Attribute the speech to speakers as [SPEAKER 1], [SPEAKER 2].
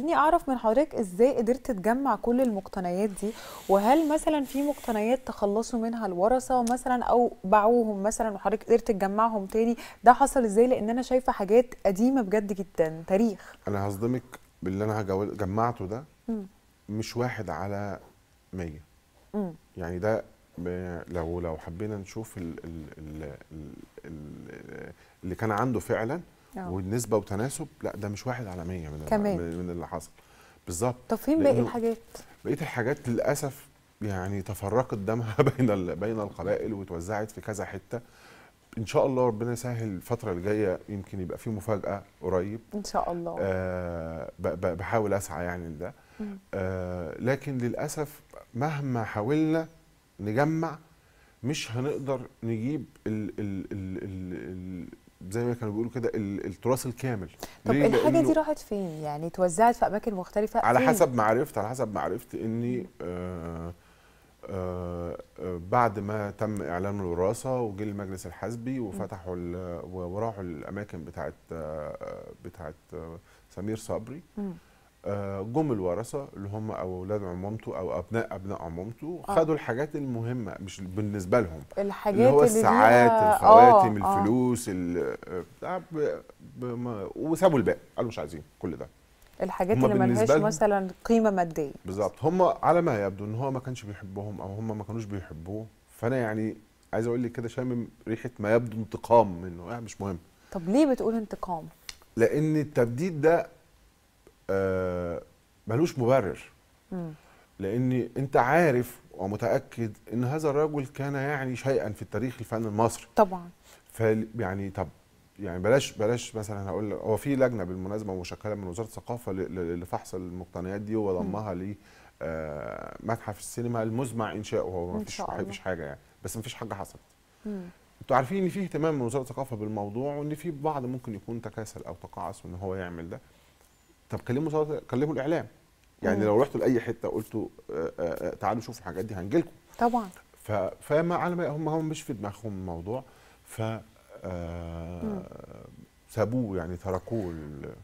[SPEAKER 1] خليني اعرف من حضرتك ازاي قدرت تجمع كل المقتنيات دي وهل مثلا في مقتنيات تخلصوا منها الورثه مثلا او باعوهم مثلا وحضرتك قدرت تجمعهم تاني ده حصل ازاي لان انا شايفه حاجات قديمه بجد جدا تاريخ انا هصدمك باللي انا جمعته ده م. مش واحد على 100 يعني ده لو لو حبينا نشوف الـ الـ الـ الـ اللي كان عنده فعلا أوه. والنسبه وتناسب لا ده مش واحد على 100 من كمان. من اللي حصل بالظبط طب فين باقي الحاجات؟ بقيه الحاجات للاسف يعني تفرقت دمها بين بين القبائل وتوزعت في كذا حته ان شاء الله ربنا يسهل الفتره الجايه يمكن يبقى في مفاجاه قريب ان شاء الله آه بحاول اسعى يعني لده آه لكن للاسف مهما حاولنا نجمع مش هنقدر نجيب ال ال ال ال ال زي ما كانوا بيقولوا كده التراث الكامل طب الحاجه دي راحت فين يعني توزعت في اماكن مختلفه على فين؟ حسب ما عرفت على حسب ما عرفت اني آه،, آه آه بعد ما تم اعلان الوراثه وجه المجلس الحزبي وفتحوا وراحوا الاماكن بتاعت آه، آه، بتاعت سمير صبري آه، جم الورثه اللي هم او اولاد عمومته او ابناء ابناء عمومته آه. خدوا الحاجات المهمه مش بالنسبه لهم الحاجات اللي هو الساعات الخواتم آه،, آه. الفلوس آه. آه، وسابوا الباقي قالوا مش عايزين كل ده الحاجات اللي ملهاش مثلا قيمه ماديه بالظبط هم على ما يبدو ان هو ما كانش بيحبهم او هم ما كانوش بيحبوه فانا يعني عايز اقول لك كده شامم ريحه ما يبدو انتقام منه يعني مش مهم طب ليه بتقول انتقام لان التبديد ده آه ملوش مبرر لان انت عارف ومتاكد ان هذا الرجل كان يعني شيئا في التاريخ الفن المصري طبعا ف يعني طب يعني بلاش بلاش مثلا هقول هو في لجنه بالمناسبه مشكله من وزاره الثقافه لفحص المقتنيات دي وضمها ل آه، متحف السينما المزمع انشاؤه هو ما فيش ما فيش حاجه يعني بس ما فيش حاجه حصلت انتوا عارفين ان في اهتمام من وزاره الثقافه بالموضوع وان في بعض ممكن يكون تكاسل او تقاعس ان هو يعمل ده طب كلموا كلموا الاعلام يعني مم. لو رحتوا لاي حته قلتوا آه، آه، آه، تعالوا شوفوا الحاجات دي هنجيلكم طبعا ف... فما على ما هم هم مش في دماغهم الموضوع ف سابوه يعني تركوه